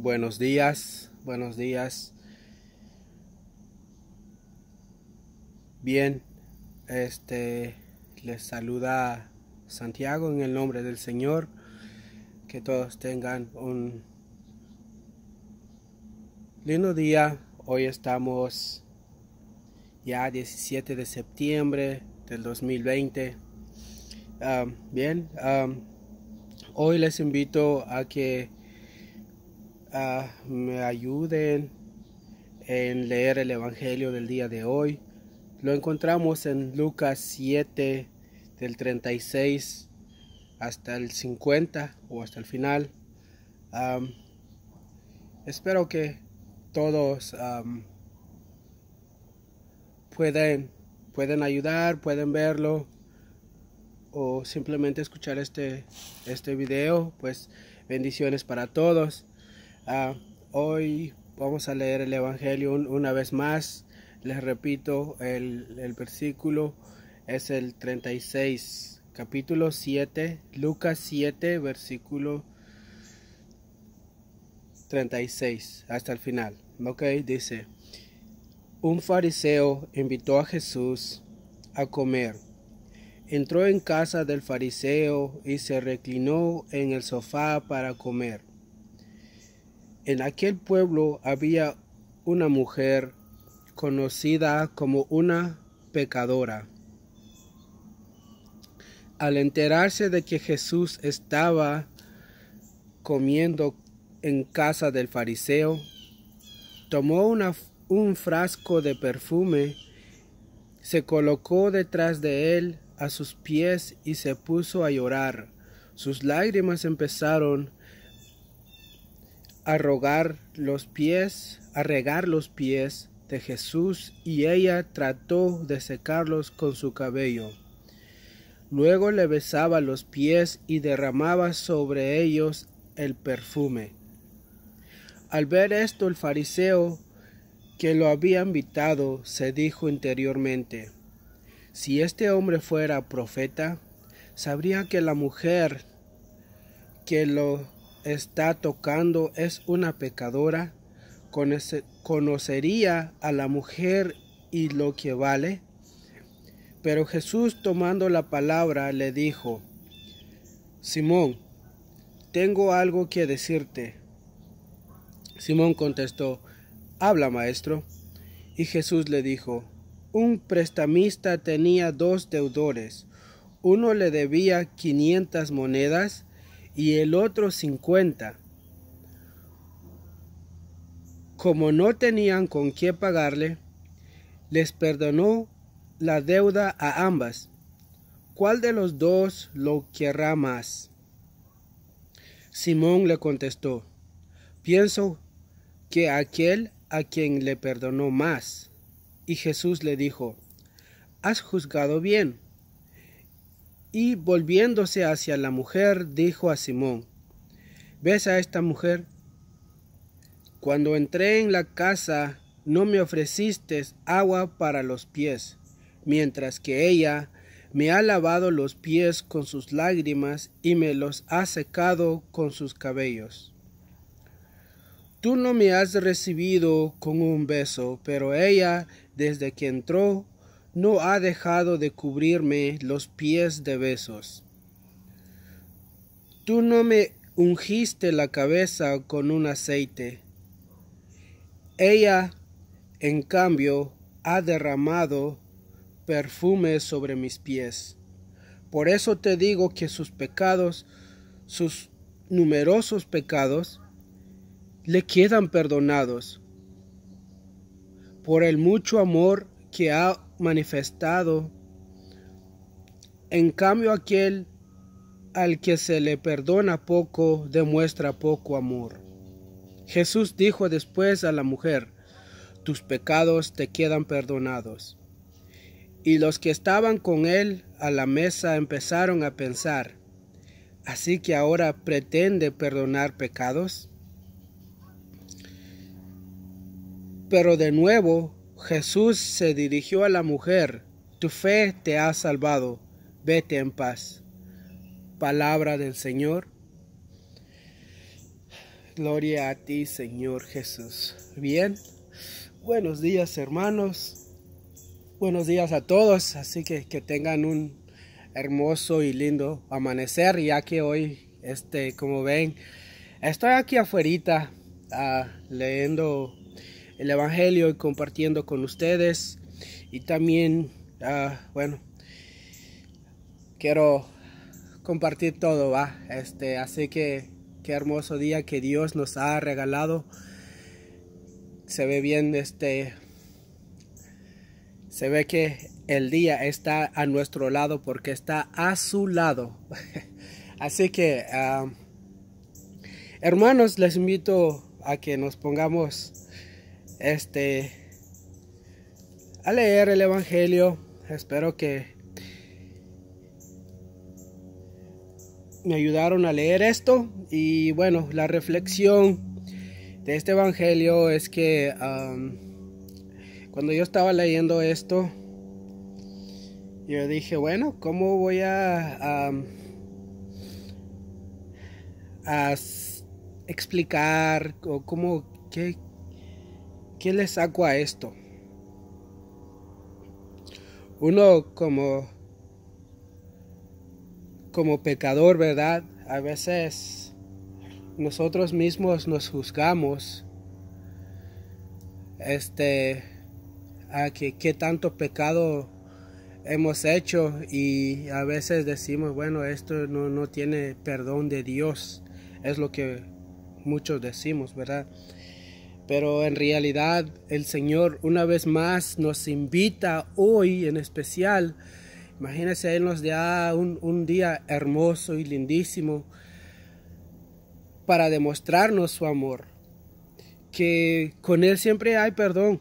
Buenos días, buenos días. Bien, este les saluda Santiago en el nombre del Señor. Que todos tengan un lindo día. Hoy estamos ya 17 de septiembre del 2020. Ah, bien, ah, hoy les invito a que me ayuden en leer el Evangelio del día de hoy. Lo encontramos en Lucas 7 del 36 hasta el 50 o hasta el final. espero que todos pueden, pueden ayudar, pueden verlo o simplemente escuchar este, este video. Pues bendiciones para todos. Ah, hoy vamos a leer el Evangelio una vez más. Les repito, el, el, versículo es el 36, capítulo 7, Lucas 7, versículo 36, hasta el final. Ok, dice, un fariseo invitó a Jesús a comer. Entró en casa del fariseo y se reclinó en el sofá para comer. En aquel pueblo había una mujer conocida como una pecadora. Al enterarse de que Jesús estaba comiendo en casa del fariseo, tomó un frasco de perfume, se colocó detrás de él a sus pies y se puso a llorar. Sus lágrimas empezaron a a rogar los pies, a regar los pies de Jesús y ella trató de secarlos con su cabello. Luego le besaba los pies y derramaba sobre ellos el perfume. Al ver esto el fariseo que lo había invitado se dijo interiormente, si este hombre fuera profeta, sabría que la mujer que lo está tocando es una pecadora, conocería a la mujer y lo que vale. Pero Jesús tomando la palabra le dijo, Simón, tengo algo que decirte. Simón contestó, habla maestro. Y Jesús le dijo, un prestamista tenía dos deudores, uno le debía quinientas monedas y el otro cincuenta. Como no tenían con qué pagarle, les perdonó la deuda a ambas. ¿Cuál de los dos lo querrá más? Simón le contestó, pienso que aquel a quien le perdonó más. Y Jesús le dijo, has juzgado bien y volviéndose hacia la mujer, dijo a Simón, ¿ves a esta mujer? Cuando entré en la casa, no me ofreciste agua para los pies, mientras que ella me ha lavado los pies con sus lágrimas y me los ha secado con sus cabellos. Tú no me has recibido con un beso, pero ella, desde que entró, no ha dejado de cubrirme los pies de besos. Tú no me ungiste la cabeza con un aceite. Ella, en cambio, ha derramado perfume sobre mis pies. Por eso te digo que sus pecados, sus numerosos pecados, le quedan perdonados. Por el mucho amor que ha manifestado. En cambio, aquel al que se le perdona poco demuestra poco amor. Jesús dijo después a la mujer, tus pecados te quedan perdonados. Y los que estaban con él a la mesa empezaron a pensar, así que ahora pretende perdonar pecados. Pero de nuevo Jesús se dirigió a la mujer, tu fe te ha salvado, vete en paz. Palabra del Señor. Gloria a ti, Señor Jesús. Bien, buenos días hermanos, buenos días a todos, así que que tengan un hermoso y lindo amanecer, ya que hoy, este, como ven, estoy aquí afuera ah, leyendo el Evangelio y compartiendo con ustedes. Y también, ah, bueno, quiero compartir todo, va. Este, así que qué hermoso día que Dios nos ha regalado. Se ve bien, este, se ve que el día está a nuestro lado porque está a su lado. Así que, ah, hermanos, les invito a que nos pongamos este a leer el evangelio espero que me ayudaron a leer esto y bueno la reflexión de este evangelio es que um, cuando yo estaba leyendo esto yo dije bueno cómo voy a, um, a explicar o cómo qué ¿Qué le saco a esto? Uno como, como pecador, ¿verdad? A veces nosotros mismos nos juzgamos. Este a que qué tanto pecado hemos hecho y a veces decimos, bueno, esto no, no tiene perdón de Dios. Es lo que muchos decimos, ¿verdad? Pero en realidad el Señor una vez más nos invita hoy en especial. Imagínense, Él nos da un, un día hermoso y lindísimo para demostrarnos su amor. Que con Él siempre hay perdón.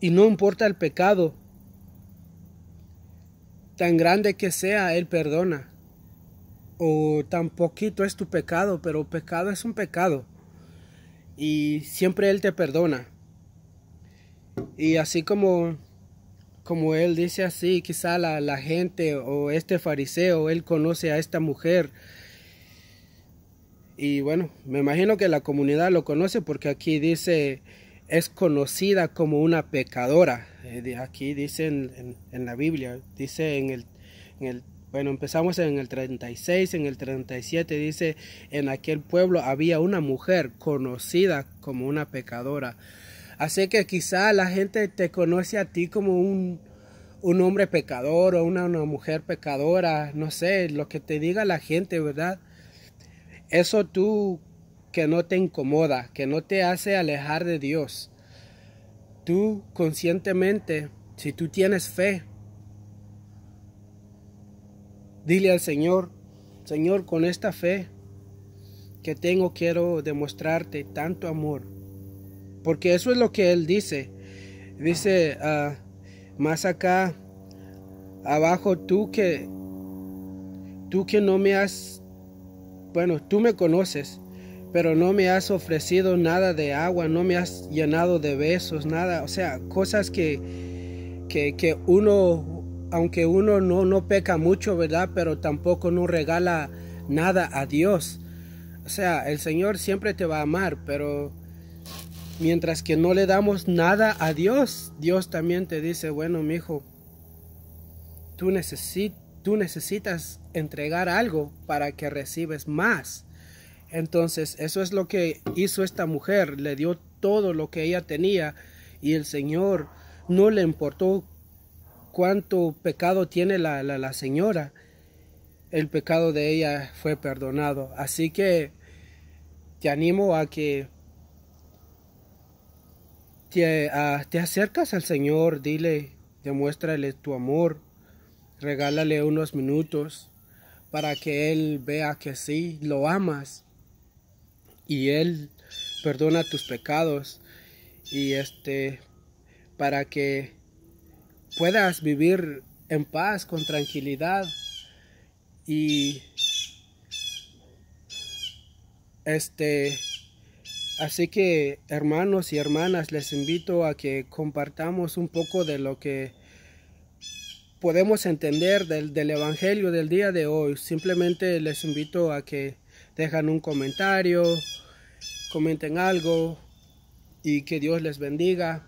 Y no importa el pecado, tan grande que sea, Él perdona. O tan poquito es tu pecado, pero pecado es un pecado y siempre Él te perdona. Y así como, como Él dice así, quizá la, gente o este fariseo, Él conoce a esta mujer. Y bueno, me imagino que la comunidad lo conoce porque aquí dice, es conocida como una pecadora. Eh, aquí dice en, en la Biblia, dice en el, en el bueno, empezamos en el 36, en el 37 dice, en aquel pueblo había una mujer conocida como una pecadora. Así que quizá la gente te conoce a ti como un, un hombre pecador o una, una mujer pecadora, no sé, lo que te diga la gente, ¿verdad? Eso tú que no te incomoda, que no te hace alejar de Dios. Tú conscientemente, si tú tienes fe, Dile al Señor, Señor, con esta fe que tengo quiero demostrarte tanto amor. Porque eso es lo que Él dice. Dice, ah, más acá, abajo tú que, tú que no me has, bueno, tú me conoces, pero no me has ofrecido nada de agua, no me has llenado de besos, nada. O sea, cosas que, que uno aunque uno no, no peca mucho, ¿verdad? Pero tampoco no regala nada a Dios. O sea, el Señor siempre te va a amar, pero mientras que no le damos nada a Dios, Dios también te dice, bueno, mi hijo, tú, tú necesitas entregar algo para que recibes más. Entonces, eso es lo que hizo esta mujer, le dio todo lo que ella tenía y el Señor no le importó cuánto pecado tiene la, señora, el pecado de ella fue perdonado. Así que te animo a que te, te, acercas al Señor, dile, demuéstrale tu amor, regálale unos minutos para que Él vea que sí, lo amas y Él perdona tus pecados y este, para que puedas vivir en paz, con tranquilidad y este así que hermanos y hermanas les invito a que compartamos un poco de lo que podemos entender del, del evangelio del día de hoy simplemente les invito a que dejan un comentario comenten algo y que Dios les bendiga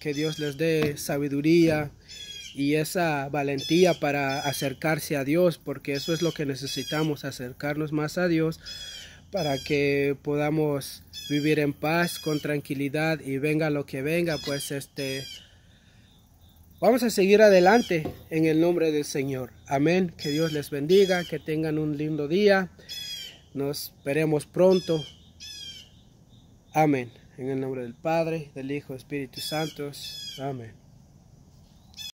que Dios les dé sabiduría y esa valentía para acercarse a Dios, porque eso es lo que necesitamos, acercarnos más a Dios para que podamos vivir en paz, con tranquilidad y venga lo que venga, pues este vamos a seguir adelante en el nombre del Señor. Amén. Que Dios les bendiga, que tengan un lindo día. Nos veremos pronto. Amén. En el nombre del Padre, del Hijo, Espíritu Santo. Amén.